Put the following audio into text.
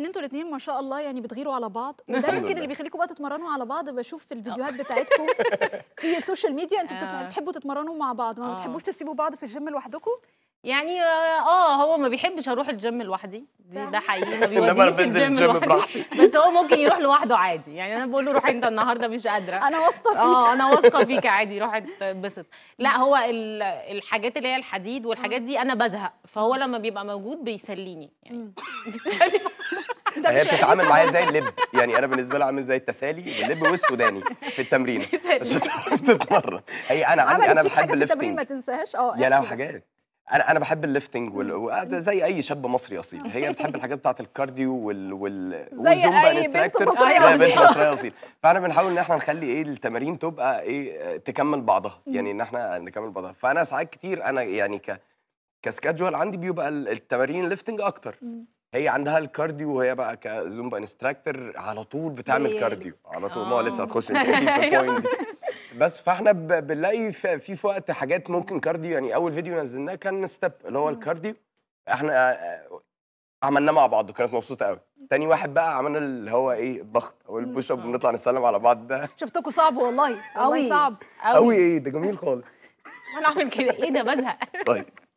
ان انتوا الاثنين ما شاء الله يعني بتغيروا على بعض وده يمكن اللي بيخليكم بقى تتمرنوا على بعض بشوف في آه. الفيديوهات بتاعتكم في السوشيال ميديا انتوا آه. بتحبوا تتمرنوا مع بعض ما آه. بتحبوش تسيبوا بعض في الجيم لوحدكم يعني اه هو ما بيحبش اروح الجيم لوحدي دي ده حقيقي ما بيودينيش الجيم لوحدي بس هو ممكن يروح لوحده عادي يعني انا بقول له روح انت النهارده مش قادره انا واثقه فيك اه انا واثقه فيك عادي روح اتبسط لا هو الحاجات اللي هي الحديد والحاجات دي انا بزهق فهو لما بيبقى موجود بيسليني يعني هي بتتعامل معايا زي اللب يعني انا بالنسبه لها عامل زي التسالي واللب والسوداني في التمرين مش هتعرف تتمرن هي انا عندي انا بحب الليفتنج ما تنساهاش اه يا لو حاجات انا انا بحب الليفتنج وال... زي اي شاب مصري اصيل هي بتحب الحاجات بتاعت الكارديو وال وال والزومبا انستراكتور زي بنت مصريه اصيل فاحنا بنحاول ان احنا نخلي ايه التمارين تبقى ايه تكمل بعضها يعني ان احنا نكمل بعضها فانا ساعات كتير انا يعني ك كسكادجوال عندي بيبقى التمارين ليفتنج اكتر هي عندها الكارديو وهي بقى كزومبا انستراكتور على طول بتعمل كارديو على طول ما لسه آه. هتخش البوينت دي أيوه. بس فاحنا بنلاقي في في وقت حاجات ممكن كارديو يعني اول فيديو نزلناه كان ستيب اللي هو الكارديو احنا آه، آه، عملناه مع بعض وكانت مبسوطه قوي تاني واحد بقى عملنا اللي هو ايه الضغط او البوش اب ونطلع نسلم على بعض ده شفتكم صعب والله قوي صعب قوي ايه ده جميل خالص هنعمل كده ايه ده بزهق طيب